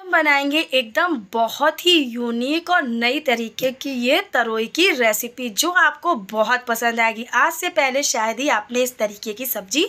हम बनाएंगे एकदम बहुत ही यूनिक और नई तरीके की ये तरोई की रेसिपी जो आपको बहुत पसंद आएगी आज से पहले शायद ही आपने इस तरीके की सब्जी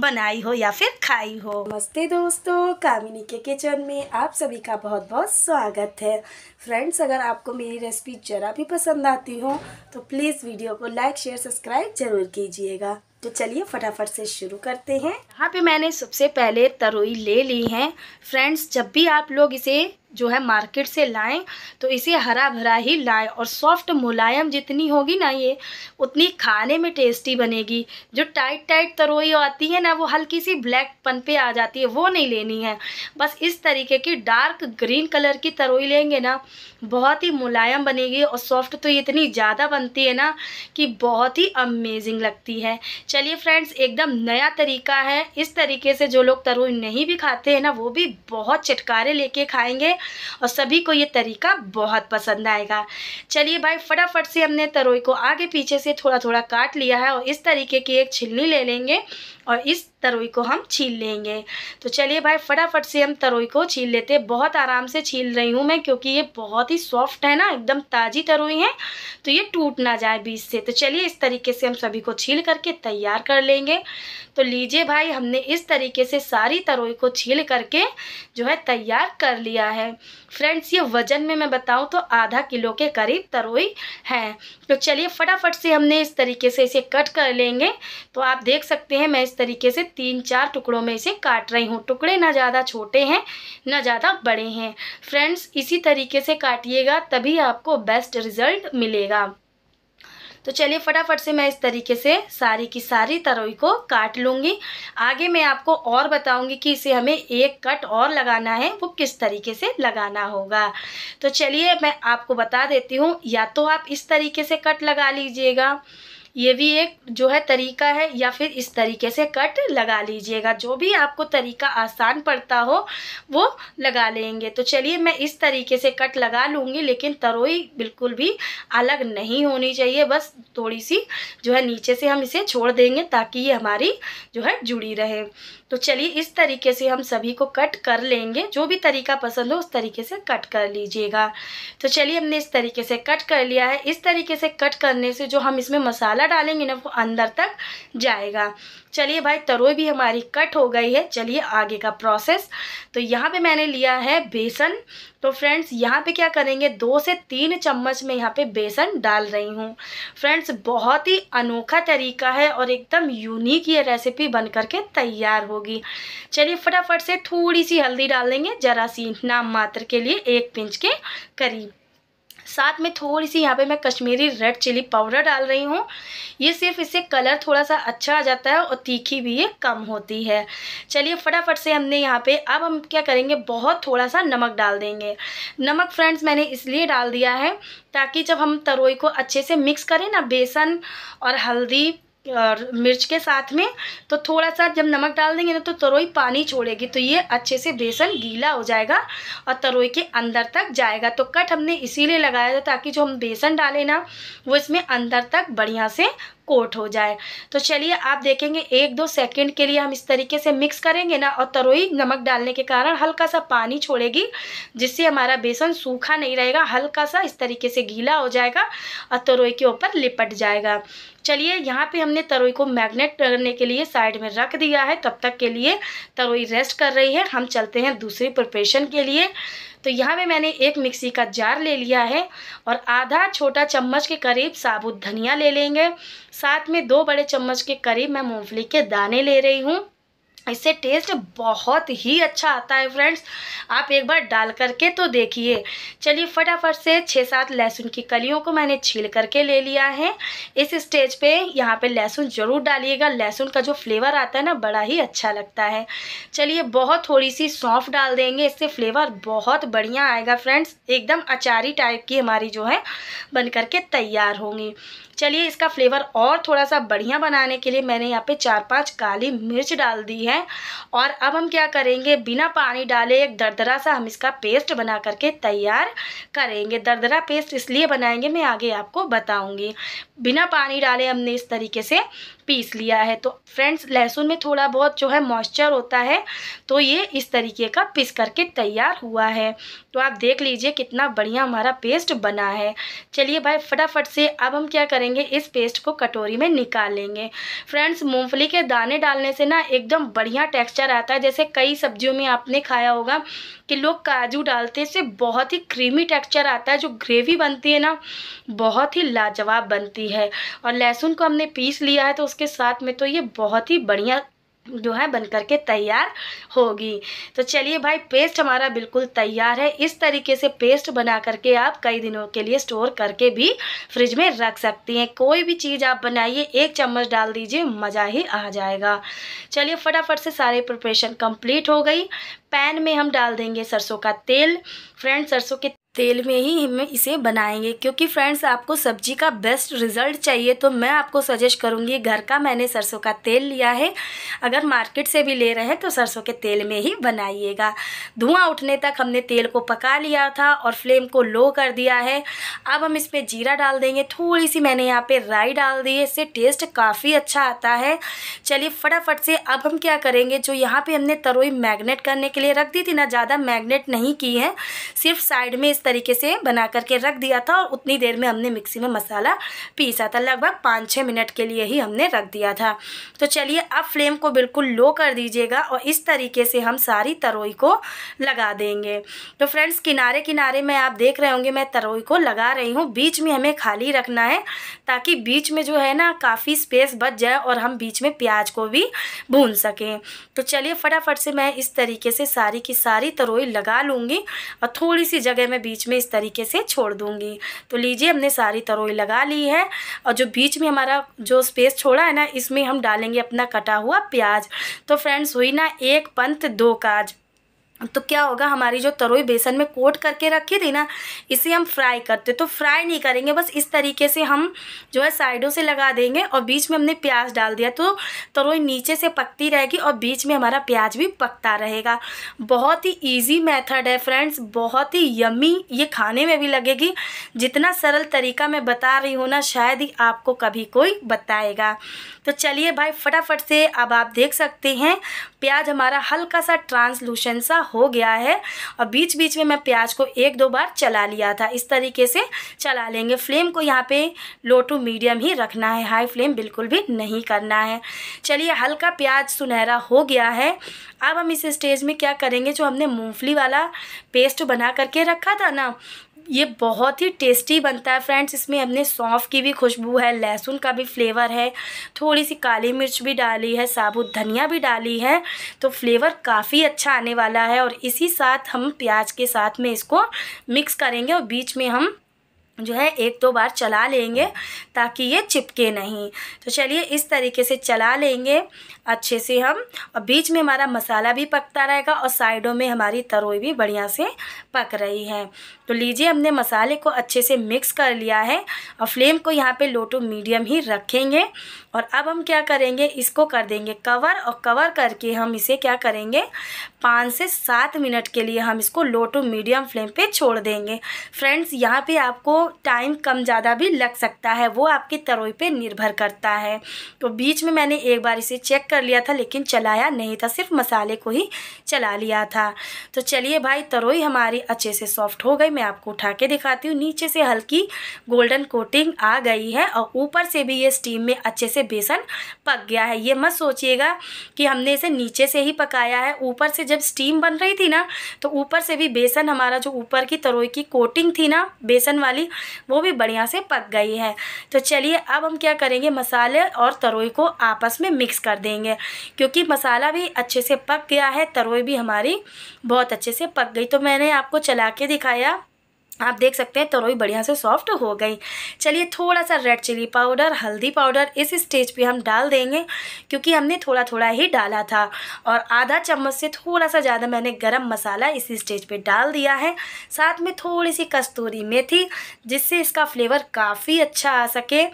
बनाई हो या फिर खाई हो नमस्ते दोस्तों कामिनी के किचन में आप सभी का बहुत बहुत स्वागत है फ्रेंड्स अगर आपको मेरी रेसिपी ज़रा भी पसंद आती हो तो प्लीज़ वीडियो को लाइक शेयर सब्सक्राइब ज़रूर कीजिएगा तो चलिए फटाफट से शुरू करते हैं यहाँ पे मैंने सबसे पहले तरोई ले ली है फ्रेंड्स जब भी आप लोग इसे जो है मार्केट से लाएं तो इसे हरा भरा ही लाएं और सॉफ्ट मुलायम जितनी होगी ना ये उतनी खाने में टेस्टी बनेगी जो टाइट टाइट तरोई आती है ना वो हल्की सी ब्लैक पन पे आ जाती है वो नहीं लेनी है बस इस तरीके की डार्क ग्रीन कलर की तरोई लेंगे ना बहुत ही मुलायम बनेगी और सॉफ्ट तो ये इतनी ज़्यादा बनती है ना कि बहुत ही अमेजिंग लगती है चलिए फ्रेंड्स एकदम नया तरीका है इस तरीके से जो लोग तरोई नहीं भी खाते हैं ना वो भी बहुत चटकारे लेके खाएंगे और सभी को ये तरीका बहुत पसंद आएगा चलिए भाई फटाफट से हमने तरोई को आगे पीछे से थोड़ा थोड़ा काट लिया है और इस तरीके की एक छिलनी ले लेंगे और इस तरोई को हम छील लेंगे तो चलिए भाई फटाफट से हम तरोई को छील लेते हैं बहुत आराम से छील रही हूँ मैं क्योंकि ये बहुत ही सॉफ्ट है ना एकदम ताज़ी तरोई है तो ये टूट ना जाए बीच से तो चलिए इस तरीके से हम सभी को छील करके तैयार कर लेंगे तो लीजिए भाई हमने इस तरीके से सारी तरोई को छील करके जो है तैयार कर लिया है फ्रेंड्स ये वज़न में मैं बताऊँ तो आधा किलो के करीब तरोई है तो चलिए फटाफट से हमने इस तरीके से इसे कट कर लेंगे तो आप देख सकते हैं मैं इस तरीके से तीन चार टुकड़ों में इसे काट रही हूँ टुकड़े ना ज़्यादा छोटे हैं ना ज़्यादा बड़े हैं फ्रेंड्स इसी तरीके से काटिएगा तभी आपको बेस्ट रिज़ल्ट मिलेगा तो चलिए फटाफट से मैं इस तरीके से सारी की सारी तरोई को काट लूँगी आगे मैं आपको और बताऊँगी कि इसे हमें एक कट और लगाना है वो किस तरीके से लगाना होगा तो चलिए मैं आपको बता देती हूँ या तो आप इस तरीके से कट लगा लीजिएगा ये भी एक जो है तरीका है या फिर इस तरीके से कट लगा लीजिएगा जो भी आपको तरीका आसान पड़ता हो वो लगा लेंगे तो चलिए मैं इस तरीके से कट लगा लूँगी लेकिन तरोई बिल्कुल भी अलग नहीं होनी चाहिए बस थोड़ी सी जो है नीचे से हम इसे छोड़ देंगे ताकि ये हमारी जो है जुड़ी रहे तो चलिए इस तरीके से हम सभी को कट कर लेंगे जो भी तरीका पसंद हो उस तरीके से कट कर लीजिएगा तो चलिए हमने इस तरीके से कट कर लिया है इस तरीके से कट करने से जो हम इसमें मसाला डालेंगे ना वो अंदर तक जाएगा चलिए भाई तरोई भी हमारी कट हो गई है चलिए आगे का प्रोसेस तो यहाँ पे मैंने लिया है बेसन तो फ्रेंड्स यहाँ पे क्या करेंगे दो से तीन चम्मच में यहाँ पे बेसन डाल रही हूँ फ्रेंड्स बहुत ही अनोखा तरीका है और एकदम यूनिक ये रेसिपी बन करके तैयार होगी चलिए फटाफट से थोड़ी सी हल्दी डाल देंगे ज़रा सी नाम मात्र के लिए एक पिंच के करीब साथ में थोड़ी सी यहाँ पे मैं कश्मीरी रेड चिली पाउडर डाल रही हूँ ये सिर्फ इससे कलर थोड़ा सा अच्छा आ जाता है और तीखी भी ये कम होती है चलिए फटाफट से हमने यहाँ पे अब हम क्या करेंगे बहुत थोड़ा सा नमक डाल देंगे नमक फ्रेंड्स मैंने इसलिए डाल दिया है ताकि जब हम तरोई को अच्छे से मिक्स करें ना बेसन और हल्दी और मिर्च के साथ में तो थोड़ा सा जब नमक डाल देंगे ना तो तरोई पानी छोड़ेगी तो ये अच्छे से बेसन गीला हो जाएगा और तरोई के अंदर तक जाएगा तो कट हमने इसीलिए लगाया था ताकि जो हम बेसन डालें ना वो इसमें अंदर तक बढ़िया से कोट हो जाए तो चलिए आप देखेंगे एक दो सेकंड के लिए हम इस तरीके से मिक्स करेंगे ना और तरोई नमक डालने के कारण हल्का सा पानी छोड़ेगी जिससे हमारा बेसन सूखा नहीं रहेगा हल्का सा इस तरीके से गीला हो जाएगा और तरोई के ऊपर लिपट जाएगा चलिए यहाँ पे हमने तरोई को मैग्नेट करने के लिए साइड में रख दिया है तब तक के लिए तरोई रेस्ट कर रही है हम चलते हैं दूसरी प्रिपरेशन के लिए तो यहाँ पे मैंने एक मिक्सी का जार ले लिया है और आधा छोटा चम्मच के करीब साबुत धनिया ले लेंगे साथ में दो बड़े चम्मच के करीब मैं मूँगफली के दाने ले रही हूँ इससे टेस्ट बहुत ही अच्छा आता है फ्रेंड्स आप एक बार डाल करके तो देखिए चलिए फटाफट से छः सात लहसुन की कलियों को मैंने छील करके ले लिया है इस स्टेज पे यहाँ पे लहसुन ज़रूर डालिएगा लहसुन का जो फ्लेवर आता है ना बड़ा ही अच्छा लगता है चलिए बहुत थोड़ी सी सौंफ डाल देंगे इससे फ्लेवर बहुत बढ़िया आएगा फ्रेंड्स एकदम अचारी टाइप की हमारी जो है बन करके तैयार होंगी चलिए इसका फ्लेवर और थोड़ा सा बढ़िया बनाने के लिए मैंने यहाँ पे चार पांच काली मिर्च डाल दी है और अब हम क्या करेंगे बिना पानी डाले एक दरदरा सा हम इसका पेस्ट बना करके तैयार करेंगे दरदरा पेस्ट इसलिए बनाएंगे मैं आगे आपको बताऊँगी बिना पानी डाले हमने इस तरीके से पीस लिया है तो फ्रेंड्स लहसुन में थोड़ा बहुत जो है मॉइस्चर होता है तो ये इस तरीके का पीस करके तैयार हुआ है तो आप देख लीजिए कितना बढ़िया हमारा पेस्ट बना है चलिए भाई फटाफट से अब हम क्या करेंगे इस पेस्ट को कटोरी में निकाल लेंगे फ्रेंड्स मूँगफली के दाने डालने से ना एकदम बढ़िया टेक्स्चर आता है जैसे कई सब्जियों में आपने खाया होगा कि लोग काजू डालते हैं इससे बहुत ही क्रीमी टेक्सचर आता है जो ग्रेवी बनती है ना बहुत ही लाजवाब बनती है और लहसुन को हमने पीस लिया है तो उसके साथ में तो ये बहुत ही बढ़िया जो है बन करके के तैयार होगी तो चलिए भाई पेस्ट हमारा बिल्कुल तैयार है इस तरीके से पेस्ट बना करके आप कई दिनों के लिए स्टोर करके भी फ्रिज में रख सकती हैं कोई भी चीज़ आप बनाइए एक चम्मच डाल दीजिए मज़ा ही आ जाएगा चलिए फटाफट से सारे प्रिपरेशन कंप्लीट हो गई पैन में हम डाल देंगे सरसों का तेल फ्रेंड सरसों के तेल में ही हम इसे बनाएंगे क्योंकि फ्रेंड्स आपको सब्जी का बेस्ट रिज़ल्ट चाहिए तो मैं आपको सजेस्ट करूँगी घर का मैंने सरसों का तेल लिया है अगर मार्केट से भी ले रहे हैं तो सरसों के तेल में ही बनाइएगा धुआं उठने तक हमने तेल को पका लिया था और फ्लेम को लो कर दिया है अब हम इस पर जीरा डाल देंगे थोड़ी सी मैंने यहाँ पर राई डाल दी है इससे टेस्ट काफ़ी अच्छा आता है चलिए फटाफट से अब हम क्या करेंगे जो यहाँ पर हमने तरोई मैगनेट करने के लिए रख दी थी ना ज़्यादा मैगनेट नहीं की है सिर्फ साइड में इस तरीके से बना करके रख दिया था और उतनी देर में हमने मिक्सी में मसाला पीसा था लगभग पाँच छः मिनट के लिए ही हमने रख दिया था तो चलिए अब फ्लेम को बिल्कुल लो कर दीजिएगा और इस तरीके से हम सारी तरोई को लगा देंगे तो फ्रेंड्स किनारे किनारे में आप देख रहे होंगे मैं तरोई को लगा रही हूँ बीच में हमें खाली रखना है ताकि बीच में जो है ना काफ़ी स्पेस बच जाए और हम बीच में प्याज को भी भून सकें तो चलिए फटाफट से मैं इस तरीके से सारी की सारी तरोई लगा लूँगी और थोड़ी सी जगह में बीच में इस तरीके से छोड़ दूंगी तो लीजिए हमने सारी तरोई लगा ली है और जो बीच में हमारा जो स्पेस छोड़ा है ना इसमें हम डालेंगे अपना कटा हुआ प्याज तो फ्रेंड्स हुई ना एक पंथ दो काज तो क्या होगा हमारी जो तरोई बेसन में कोट करके रखी थी ना इसे हम फ्राई करते तो फ्राई नहीं करेंगे बस इस तरीके से हम जो है साइडों से लगा देंगे और बीच में हमने प्याज डाल दिया तो तरोई नीचे से पकती रहेगी और बीच में हमारा प्याज भी पकता रहेगा बहुत ही इजी मेथड है फ्रेंड्स बहुत ही यमी ये खाने में भी लगेगी जितना सरल तरीका मैं बता रही हूँ ना शायद ही आपको कभी कोई बताएगा तो चलिए भाई फटाफट से अब आप देख सकते हैं प्याज हमारा हल्का सा ट्रांसलूशन सा हो गया है और बीच बीच में मैं प्याज को एक दो बार चला लिया था इस तरीके से चला लेंगे फ्लेम को यहाँ पे लो टू मीडियम ही रखना है हाई फ्लेम बिल्कुल भी नहीं करना है चलिए हल्का प्याज सुनहरा हो गया है अब हम इस स्टेज में क्या करेंगे जो हमने मूंगफली वाला पेस्ट बना करके रखा था ना ये बहुत ही टेस्टी बनता है फ्रेंड्स इसमें हमने सौंफ की भी खुशबू है लहसुन का भी फ्लेवर है थोड़ी सी काली मिर्च भी डाली है साबुत धनिया भी डाली है तो फ्लेवर काफ़ी अच्छा आने वाला है और इसी साथ हम प्याज के साथ में इसको मिक्स करेंगे और बीच में हम जो है एक दो बार चला लेंगे ताकि ये चिपके नहीं तो चलिए इस तरीके से चला लेंगे अच्छे से हम और बीच में हमारा मसाला भी पकता रहेगा और साइडों में हमारी तरोई भी बढ़िया से पक रही है तो लीजिए हमने मसाले को अच्छे से मिक्स कर लिया है और फ्लेम को यहाँ पे लो टू मीडियम ही रखेंगे और अब हम क्या करेंगे इसको कर देंगे कवर और कवर करके हम इसे क्या करेंगे पाँच से सात मिनट के लिए हम इसको लो टू मीडियम फ्लेम पर छोड़ देंगे फ्रेंड्स यहाँ पर आपको टाइम कम ज़्यादा भी लग सकता है वो आपके तरोई पे निर्भर करता है तो बीच में मैंने एक बार इसे चेक कर लिया था लेकिन चलाया नहीं था सिर्फ मसाले को ही चला लिया था तो चलिए भाई तरोई हमारी अच्छे से सॉफ्ट हो गई मैं आपको उठा के दिखाती हूँ नीचे से हल्की गोल्डन कोटिंग आ गई है और ऊपर से भी ये स्टीम में अच्छे से बेसन पक गया है ये मत सोचिएगा कि हमने इसे नीचे से ही पकाया है ऊपर से जब स्टीम बन रही थी ना तो ऊपर से भी बेसन हमारा जो ऊपर की तरोई की कोटिंग थी ना बेसन वाली वो भी बढ़िया से पक गई है तो चलिए अब हम क्या करेंगे मसाले और तरोई को आपस में मिक्स कर देंगे क्योंकि मसाला भी अच्छे से पक गया है तरोई भी हमारी बहुत अच्छे से पक गई तो मैंने आपको चला के दिखाया आप देख सकते हैं तरोई बढ़िया से सॉफ्ट हो गई चलिए थोड़ा सा रेड चिली पाउडर हल्दी पाउडर इस स्टेज पे हम डाल देंगे क्योंकि हमने थोड़ा थोड़ा ही डाला था और आधा चम्मच से थोड़ा सा ज़्यादा मैंने गरम मसाला इस स्टेज पे डाल दिया है साथ में थोड़ी सी कस्तूरी मेथी जिससे इसका फ्लेवर काफ़ी अच्छा आ सके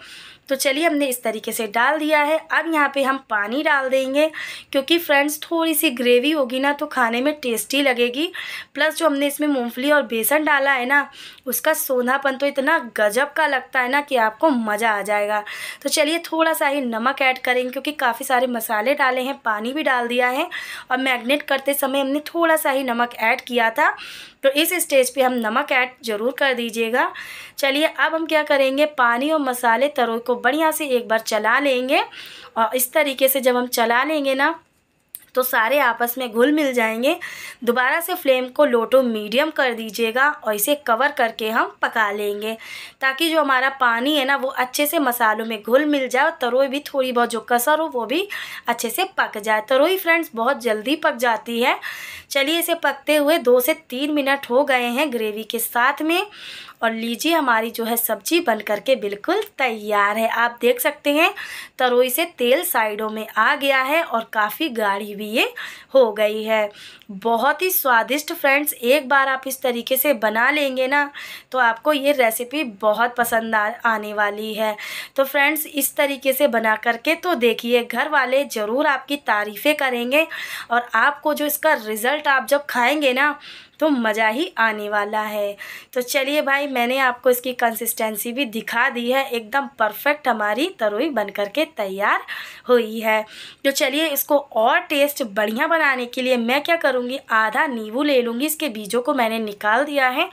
तो चलिए हमने इस तरीके से डाल दिया है अब यहाँ पे हम पानी डाल देंगे क्योंकि फ्रेंड्स थोड़ी सी ग्रेवी होगी ना तो खाने में टेस्टी लगेगी प्लस जो हमने इसमें मूँगफली और बेसन डाला है ना उसका सोनापन तो इतना गजब का लगता है ना कि आपको मज़ा आ जाएगा तो चलिए थोड़ा सा ही नमक ऐड करेंगे क्योंकि काफ़ी सारे मसाले डाले हैं पानी भी डाल दिया है और मैगनेट करते समय हमने थोड़ा सा ही नमक ऐड किया था तो इस स्टेज पे हम नमक ऐड ज़रूर कर दीजिएगा चलिए अब हम क्या करेंगे पानी और मसाले तरोई को बढ़िया से एक बार चला लेंगे और इस तरीके से जब हम चला लेंगे ना तो सारे आपस में घुल मिल जाएंगे दोबारा से फ्लेम को लो टू मीडियम कर दीजिएगा और इसे कवर करके हम पका लेंगे ताकि जो हमारा पानी है ना वो अच्छे से मसालों में घुल मिल जाए और तरोई भी थोड़ी बहुत जो कसर हो वो भी अच्छे से पक जाए तरोई फ्रेंड्स बहुत जल्दी पक जाती है चलिए इसे पकते हुए दो से तीन मिनट हो गए हैं ग्रेवी के साथ में और लीजिए हमारी जो है सब्जी बन करके बिल्कुल तैयार है आप देख सकते हैं तरोई से तेल साइडों में आ गया है और काफ़ी गाढ़ी भी ये हो गई है बहुत ही स्वादिष्ट फ्रेंड्स एक बार आप इस तरीके से बना लेंगे ना तो आपको ये रेसिपी बहुत पसंद आ, आने वाली है तो फ्रेंड्स इस तरीके से बना करके तो देखिए घर वाले ज़रूर आपकी तारीफ़ें करेंगे और आपको जो इसका रिज़ल्ट आप जब खाएंगे ना तो मज़ा ही आने वाला है तो चलिए भाई मैंने आपको इसकी कंसिस्टेंसी भी दिखा दी है एकदम परफेक्ट हमारी तरोई बन करके तैयार हुई है तो चलिए इसको और टेस्ट बढ़िया बनाने के लिए मैं क्या करूँगी आधा नींबू ले लूँगी इसके बीजों को मैंने निकाल दिया है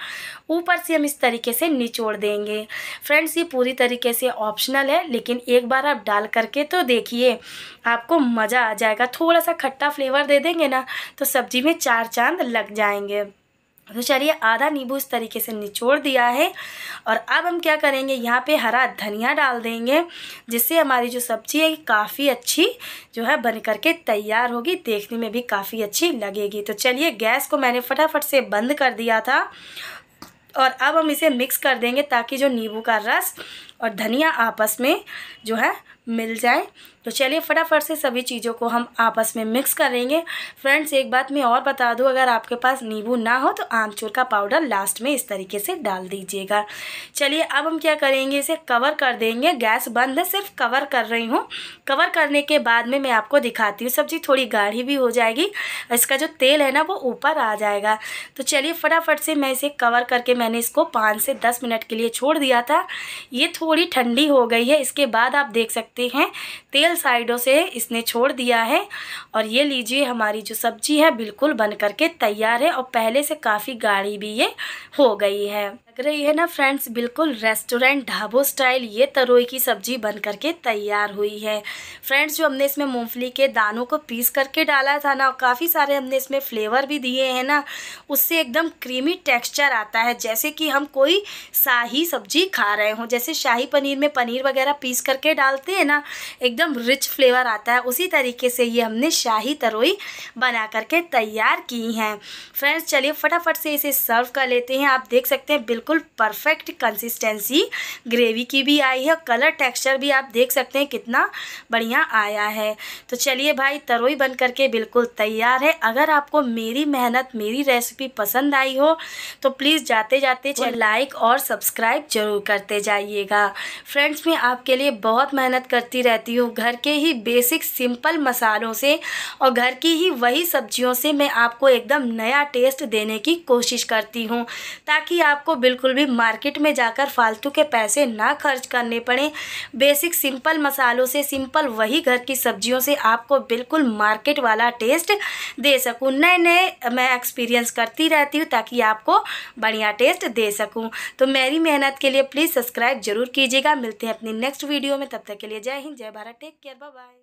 ऊपर से हम इस तरीके से निचोड़ देंगे फ्रेंड्स ये पूरी तरीके से ऑप्शनल है लेकिन एक बार आप डाल करके तो देखिए आपको मज़ा आ जाएगा थोड़ा सा खट्टा फ्लेवर दे देंगे ना तो सब्ज़ी में चार चांद लग जाएंगे तो चलिए आधा नींबू इस तरीके से निचोड़ दिया है और अब हम क्या करेंगे यहाँ पे हरा धनिया डाल देंगे जिससे हमारी जो सब्ज़ी है काफ़ी अच्छी जो है बन करके तैयार होगी देखने में भी काफ़ी अच्छी लगेगी तो चलिए गैस को मैंने फटाफट से बंद कर दिया था और अब हम इसे मिक्स कर देंगे ताकि जो नींबू का रस और धनिया आपस में जो है मिल जाए तो चलिए फटाफट से सभी चीज़ों को हम आपस में मिक्स करेंगे फ्रेंड्स एक बात मैं और बता दूँ अगर आपके पास नींबू ना हो तो आमचूर का पाउडर लास्ट में इस तरीके से डाल दीजिएगा चलिए अब हम क्या करेंगे इसे कवर कर देंगे गैस बंद है सिर्फ कवर कर रही हूँ कवर करने के बाद में मैं आपको दिखाती हूँ सब्जी थोड़ी गाढ़ी भी हो जाएगी इसका जो तेल है ना वो ऊपर आ जाएगा तो चलिए फटाफट से मैं इसे कवर करके मैंने इसको पाँच से दस मिनट के लिए छोड़ दिया था ये थोड़ी ठंडी हो गई है इसके बाद आप देख सकते सकते हैं तेल साइडों से इसने छोड़ दिया है और ये लीजिए हमारी जो सब्जी है बिल्कुल बन करके तैयार है और पहले से काफ़ी गाढ़ी भी ये हो गई है लग रही है ना फ्रेंड्स बिल्कुल रेस्टोरेंट ढाबो स्टाइल ये तरोई की सब्जी बन करके तैयार हुई है फ्रेंड्स जो हमने इसमें मूंगफली के दानों को पीस करके डाला था ना काफ़ी सारे हमने इसमें फ्लेवर भी दिए हैं ना उससे एकदम क्रीमी टेक्सचर आता है जैसे कि हम कोई शाही सब्जी खा रहे हों जैसे शाही पनीर में पनीर वगैरह पीस करके डालते हैं ना एकदम रिच फ्लेवर आता है उसी तरीके से ये हमने शाही तरोई बना करके तैयार की हैं फ्रेंड्स चलिए फटाफट से इसे सर्व कर लेते हैं आप देख सकते हैं बिल्कुल परफेक्ट कंसिस्टेंसी ग्रेवी की भी आई है और कलर टेक्सचर भी आप देख सकते हैं कितना बढ़िया आया है तो चलिए भाई तरोई बन करके बिल्कुल तैयार है अगर आपको मेरी मेहनत मेरी रेसिपी पसंद आई हो तो प्लीज़ जाते जाते लाइक और सब्सक्राइब जरूर करते जाइएगा फ्रेंड्स मैं आपके लिए बहुत मेहनत करती रहती हूँ घर के ही बेसिक सिंपल मसालों से और घर की ही वही सब्जियों से मैं आपको एकदम नया टेस्ट देने की कोशिश करती हूँ ताकि आपको बिल्कुल भी मार्केट में जाकर फालतू के पैसे ना खर्च करने पड़े बेसिक सिंपल मसालों से सिंपल वही घर की सब्जियों से आपको बिल्कुल मार्केट वाला टेस्ट दे सकूँ नए नए मैं एक्सपीरियंस करती रहती हूँ ताकि आपको बढ़िया टेस्ट दे सकूँ तो मेरी मेहनत के लिए प्लीज़ सब्सक्राइब जरूर कीजिएगा मिलते हैं अपनी नेक्स्ट वीडियो में तब तक के लिए जय हिंद जय भारत टेक केयर बाय